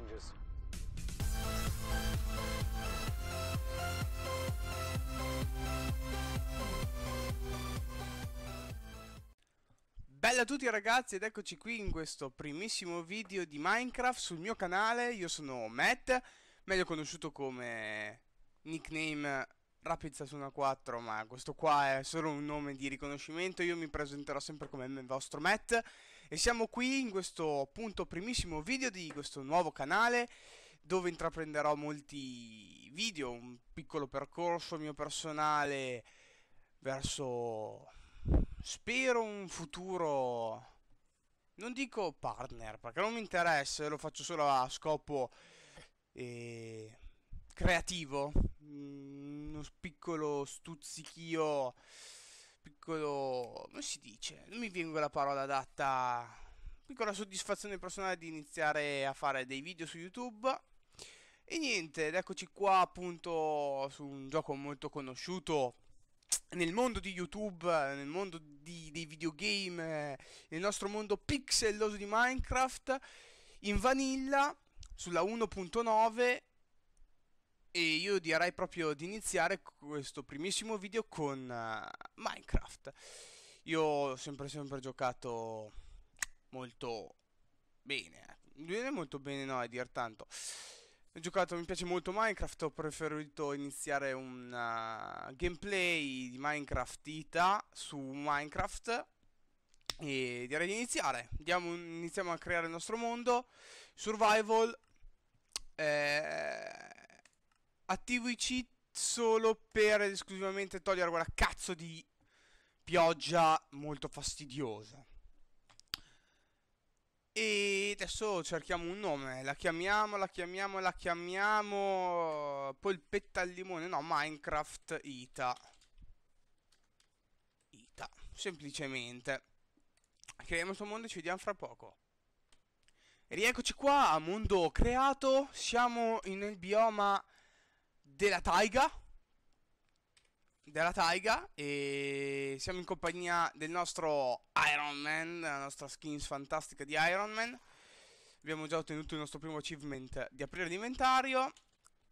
changes. Bella a tutti ragazzi ed eccoci qui in questo primissimo video di Minecraft sul mio canale, io sono Matt, meglio conosciuto come nickname rapid 4 ma questo qua è solo un nome di riconoscimento, io mi presenterò sempre come il vostro Matt e siamo qui in questo appunto primissimo video di questo nuovo canale dove intraprenderò molti video, un piccolo percorso mio personale verso spero un futuro non dico partner perché non mi interessa, lo faccio solo a scopo eh, creativo, mm, uno piccolo stuzzichio piccolo, come si dice, non mi viene la parola adatta, piccola soddisfazione personale di iniziare a fare dei video su YouTube. E niente, ed eccoci qua appunto su un gioco molto conosciuto nel mondo di YouTube, nel mondo di, dei videogame, nel nostro mondo pixeloso di Minecraft, in vanilla, sulla 1.9 e io direi proprio di iniziare questo primissimo video con uh, Minecraft. Io ho sempre sempre giocato molto bene, bene eh. molto bene no, a dir tanto. Ho giocato, mi piace molto Minecraft, ho preferito iniziare un eh, gameplay di Minecraft Ita su Minecraft e direi di iniziare. Andiamo, iniziamo a creare il nostro mondo, survival eh Attivo i cheat solo per esclusivamente togliere quella cazzo di pioggia molto fastidiosa. E adesso cerchiamo un nome, la chiamiamo, la chiamiamo, la chiamiamo polpetta al limone, no, Minecraft Ita. Ita, semplicemente. Creiamo questo mondo e ci vediamo fra poco. Rieccoci qua mondo creato, siamo nel bioma della Taiga della Taiga e siamo in compagnia del nostro Iron Man, la nostra skins fantastica di Iron Man. Abbiamo già ottenuto il nostro primo achievement di aprire l'inventario.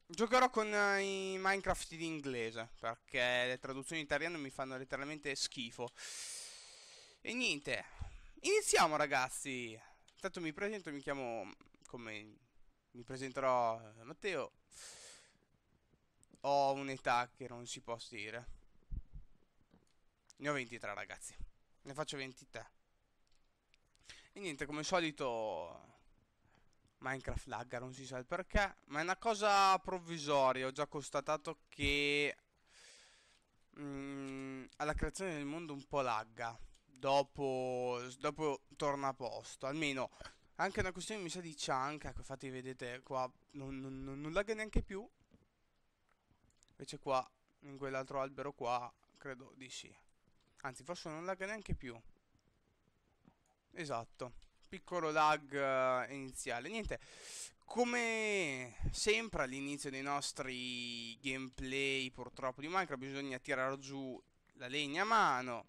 Giocherò con eh, i Minecraft in inglese perché le traduzioni italiane mi fanno letteralmente schifo. E niente, iniziamo ragazzi. Intanto mi presento, mi chiamo come mi presenterò eh, Matteo. Ho un'età che non si può dire. Ne ho 23 ragazzi. Ne faccio 23. E niente, come al solito Minecraft lagga, non si sa il perché, ma è una cosa provvisoria, ho già constatato che mh, mm, alla creazione del mondo un po' lagga, dopo, dopo torna a posto, almeno anche una questione mi sa di chunk, ecco infatti vedete qua non, non, non lagga neanche più, Invece qua, in quell'altro albero qua, credo di sì. Anzi, forse non lagga neanche più. Esatto. Piccolo lag eh, iniziale. Niente, come sempre all'inizio dei nostri gameplay purtroppo di Minecraft bisogna tirare giù la legna a mano.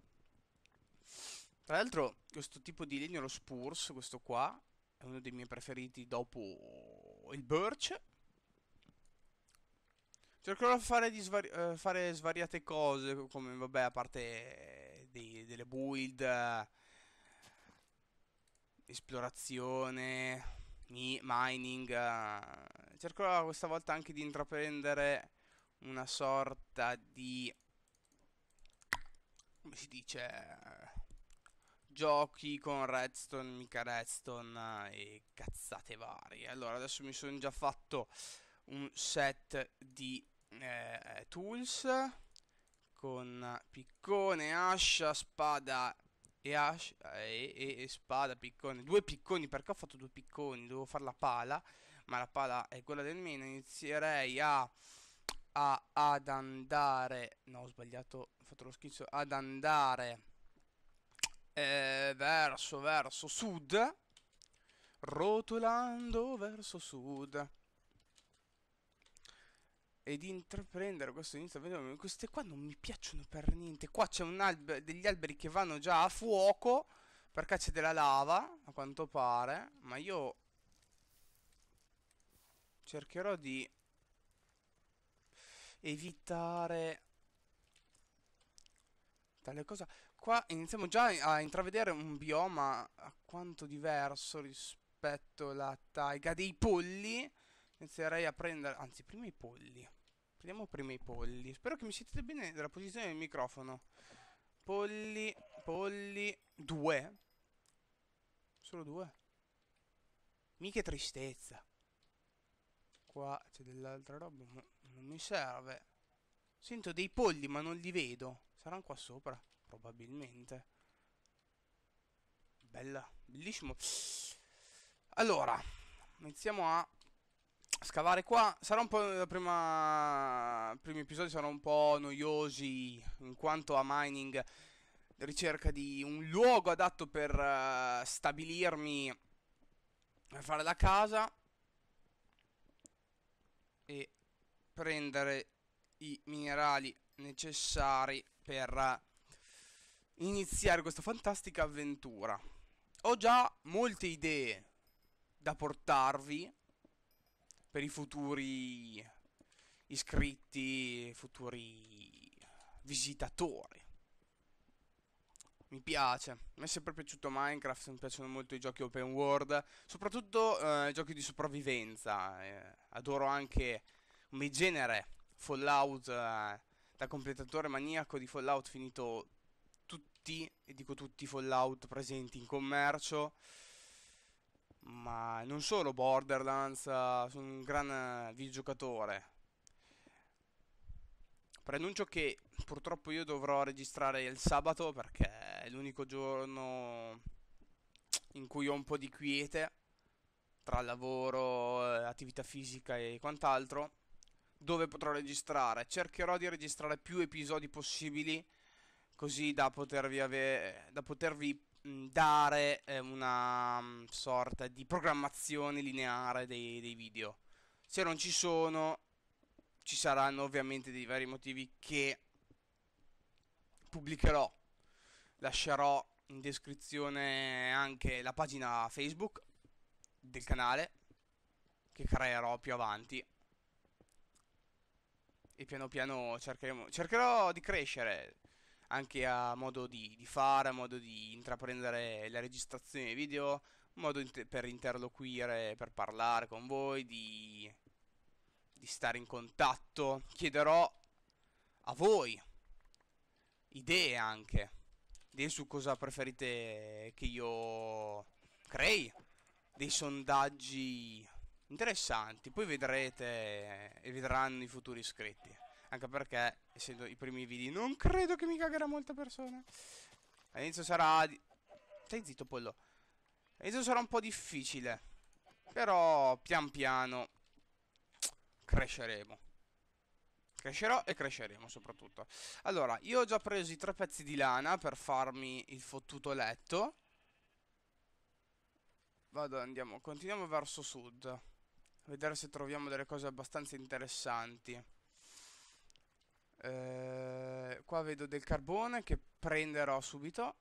Tra l'altro questo tipo di legno, lo Spurs, questo qua, è uno dei miei preferiti dopo il Birch. Cercherò di fare, di svari uh, fare svariate cose, come vabbè, a parte eh, dei, delle build, uh, esplorazione, mining. Uh, cercherò questa volta anche di intraprendere una sorta di... come si dice giochi con redstone, mica redstone e cazzate varie. Allora, adesso mi sono già fatto un set di eh, eh, tools con piccone, ascia, spada e, ascia, e, e, e, spada, piccone, due picconi, perché ho fatto due picconi? Devo fare la pala, ma la pala è quella del meno, inizierei a, a ad andare, no ho sbagliato, ho fatto lo schizzo, ad andare eh, verso, verso sud, rotolando verso sud e di intraprendere questo inizio fenomeno. Queste qua non mi piacciono per niente. Qua c'è albe degli alberi che vanno già a fuoco perché c'è della lava, a quanto pare. Ma io cercherò di evitare tale cosa. Qua iniziamo già a intravedere un bioma quanto diverso rispetto alla taiga dei polli inizierei a prendere, anzi prima i polli. Prendiamo prima i polli. Spero che mi sentite bene dalla posizione del microfono. Polli, polli, due. Solo due. Mica tristezza. Qua c'è dell'altra roba, ma non mi serve. Sento dei polli, ma non li vedo. Saranno qua sopra, probabilmente. Bella, bellissimo. Allora, iniziamo a scavare qua sarà un po' la prima i primi episodi saranno un po' noiosi in quanto a mining ricerca di un luogo adatto per uh, stabilirmi per fare la casa e prendere i minerali necessari per uh, iniziare questa fantastica avventura ho già molte idee da portarvi per i futuri iscritti, futuri visitatori. Mi piace, mi è sempre piaciuto Minecraft, mi piacciono molto i giochi open world, soprattutto eh, giochi di sopravvivenza. Eh, adoro anche un mio genere, Fallout, eh, da completatore maniaco di Fallout finito tutti, e dico tutti i Fallout presenti in commercio ma non solo Borderlands, eh, sono un gran eh, videogiocatore. Preannuncio che purtroppo io dovrò registrare il sabato perché è l'unico giorno in cui ho un po' di quiete tra lavoro, eh, attività fisica e quant'altro dove potrò registrare. Cercherò di registrare più episodi possibili così da potervi, da potervi Mm, dare eh, una mm, sorta di programmazione lineare dei, dei video. Se non ci sono, ci saranno ovviamente dei vari motivi che pubblicherò. Lascerò in descrizione anche la pagina Facebook del canale che creerò più avanti. E piano piano cercheremo, cercherò di crescere anche a modo di, di fare, a modo di intraprendere la registrazione video, modo inter per interloquire, per parlare con voi, di, di stare in contatto. Chiederò a voi idee anche, idee su cosa preferite che io crei, dei sondaggi interessanti, poi vedrete e vedranno i futuri iscritti. Anche perché, essendo i primi video, non credo che mi cagherà molta persona. All'inizio sarà... Stai zitto, pollo. All'inizio sarà un po' difficile. Però, pian piano, cresceremo. Crescerò e cresceremo soprattutto. Allora, io ho già preso i tre pezzi di lana per farmi il fottuto letto. Vado, andiamo, continuiamo verso sud. A vedere se troviamo delle cose abbastanza interessanti. Eh, qua vedo del carbone che prenderò subito.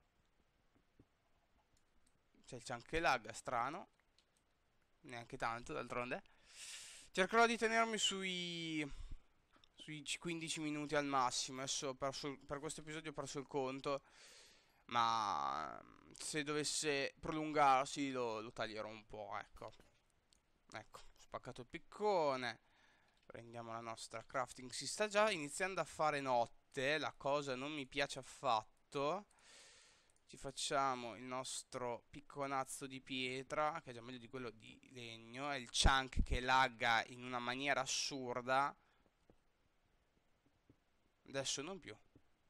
c'è anche l'ag, strano. Neanche tanto, d'altronde. Cercherò di tenermi sui, sui 15 minuti al massimo. Adesso perso, per questo episodio ho perso il conto. Ma se dovesse prolungarsi lo, lo taglierò un po', ecco. Ecco, spaccato il piccone. Prendiamo la nostra crafting. Si sta già iniziando a fare notte, la cosa non mi piace affatto. Ci facciamo il nostro picconazzo di pietra, che è già meglio di quello di legno. È il chunk che lagga in una maniera assurda. Adesso non più.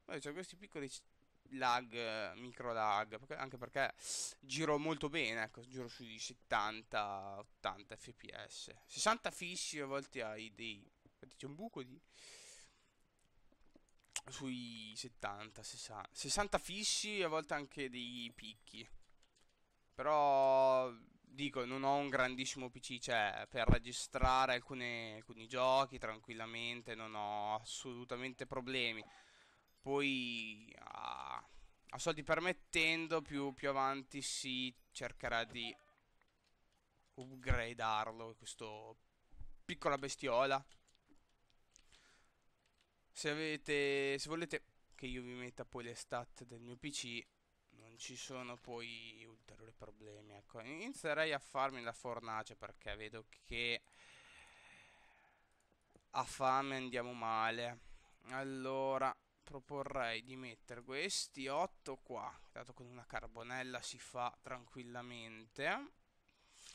Vabbè, c'è questi piccoli lag, micro lag, anche perché giro molto bene, ecco, giro sui 70-80 fps, 60 fissi a volte hai dei, c'è un buco di... sui 70, 60, 60 fissi a volte anche dei picchi. Però dico, non ho un grandissimo PC, cioè per registrare alcune, alcuni giochi tranquillamente non ho assolutamente problemi. Poi a ah, a soldi permettendo, più, più avanti si cercherà di upgradarlo, questo piccola bestiola. Se avete, se volete che io vi metta poi le stat del mio PC, non ci sono poi ulteriori problemi. Ecco, inizierei a farmi la fornace perché vedo che a fame andiamo male. Allora, proporrei di mettere questi 8 qua, dato con una carbonella si fa tranquillamente.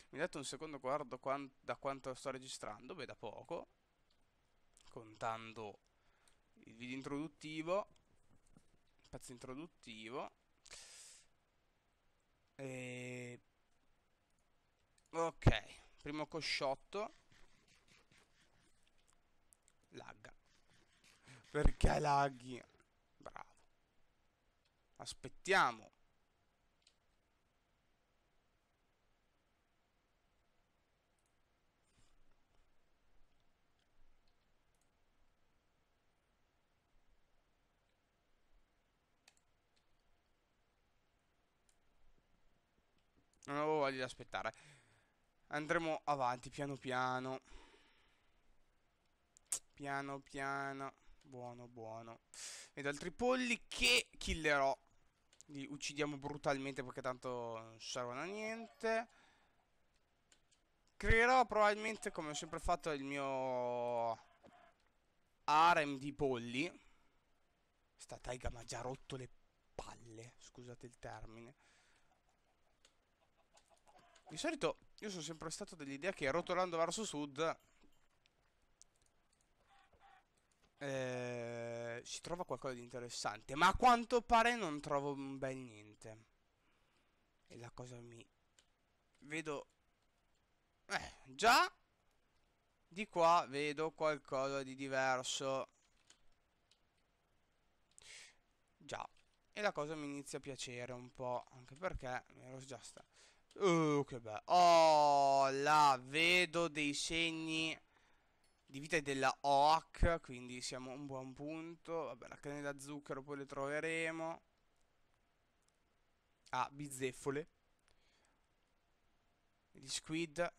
Mi date un secondo guardo quant da quanto sto registrando, beh da poco, contando il video introduttivo, il pezzo introduttivo. E... Ok, primo cosciotto. Lag. Perché laghi? Bravo. Aspettiamo. Non avevo voglia di aspettare. Andremo avanti piano piano. Piano piano. Buono, buono. Vedo altri polli che killerò. Li uccidiamo brutalmente perché tanto non servono a niente. Creerò probabilmente, come ho sempre fatto, il mio harem di polli. Sta taiga mi ha già rotto le palle, scusate il termine. Di solito io sono sempre stato dell'idea che rotolando verso sud eh, si trova qualcosa di interessante, ma a quanto pare non trovo un bel niente. E la cosa mi... Vedo... Eh, già di qua vedo qualcosa di diverso. Già. E la cosa mi inizia a piacere un po'. Anche perché mi ero già sta. Uh, che bello. Oh, là, vedo dei segni di vita della Oak, quindi siamo a un buon punto. Vabbè, la canna da zucchero poi le troveremo. Ah, bizzeffole. Gli squid.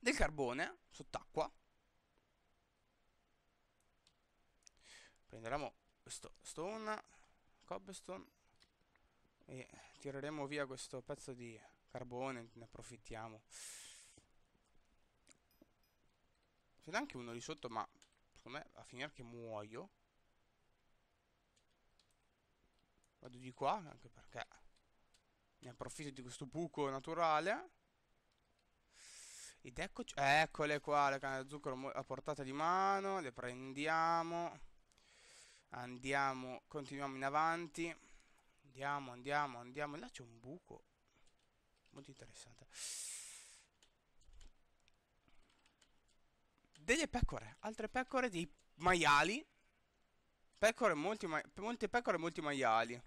Del carbone, sott'acqua. Prenderemo questo stone, cobblestone. E tireremo via questo pezzo di carbone, ne approfittiamo. C'è n'è anche uno lì sotto, ma secondo me a finire che muoio. Vado di qua, anche perché ne approfitto di questo buco naturale. Ed eccoci, eccole qua, le canne da zucchero a portata di mano, le prendiamo, andiamo, continuiamo in avanti, andiamo, andiamo, andiamo, là c'è un buco, molto interessante. delle pecore, altre pecore, dei maiali. Pecore, molti maiali. molte pecore molti maiali.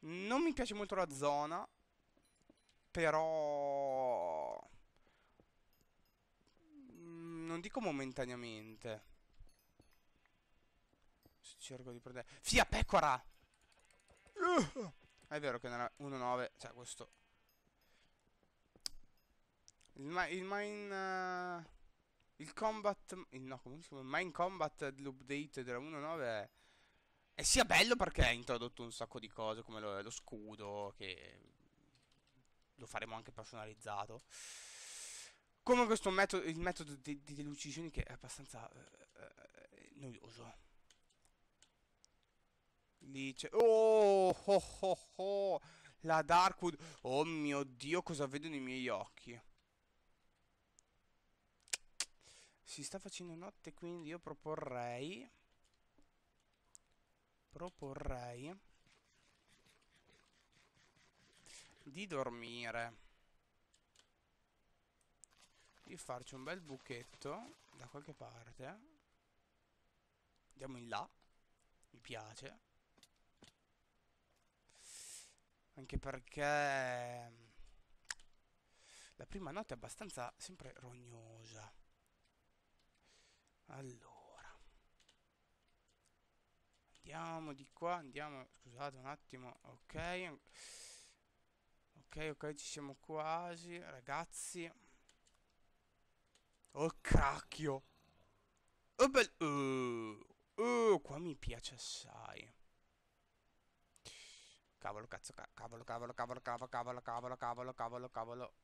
Non mi piace molto la zona, però... Mm, non dico momentaneamente. Cerco di prendere... Fia pecora! Uh! È vero che nella 1.9, cioè questo il, il mine... Uh, il combat... Il, no, come si chiama? Il mine combat dell'update della 1.9 è... E sia bello perché ha introdotto un sacco di cose come lo, lo, scudo che lo faremo anche personalizzato. Come questo metodo, il metodo di, di che è abbastanza eh, eh noioso. Lì c'è... Oh, oh, oh, oh, la Darkwood. Oh mio Dio, cosa vedo nei miei occhi. si sta facendo notte quindi io proporrei proporrei di dormire di farci un bel buchetto da qualche parte andiamo in là mi piace anche perché la prima notte è abbastanza sempre rognosa allora andiamo di qua andiamo scusate un attimo ok ok ok ci siamo quasi ragazzi oh cracchio oh bel oh, oh qua mi piace assai Cavolo, cazzo, cavolo, cavolo, cavolo, cavolo, cavolo, cavolo, cavolo, cavolo, cavolo.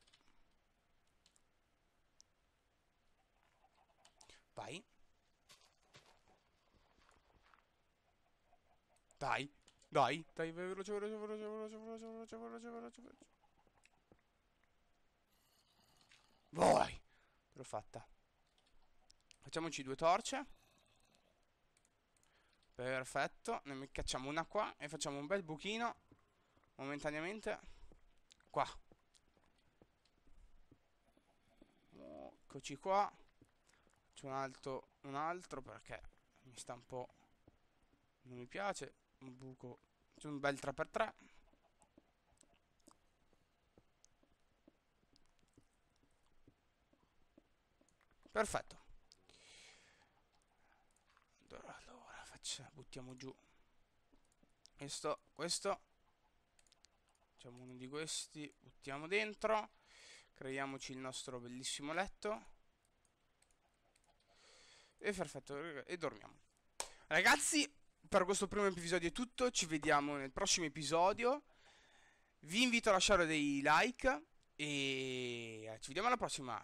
Vai. Dai, dai, dai, veloce, veloce, veloce, veloce, veloce, veloce, veloce, veloce, veloce. Vai! L'ho fatta. Facciamoci due torce. Perfetto, ne cacciamo una qua e facciamo un bel buchino momentaneamente qua. Eccoci qua. Faccio un altro, un altro perché mi sta un po'... Non mi piace un buco c'è un bel 3x3 perfetto allora, allora faccia, buttiamo giù questo questo facciamo uno di questi buttiamo dentro creiamoci il nostro bellissimo letto e perfetto e dormiamo ragazzi per questo primo episodio è tutto, ci vediamo nel prossimo episodio. Vi invito a lasciare dei like e ci vediamo alla prossima.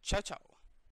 Ciao ciao.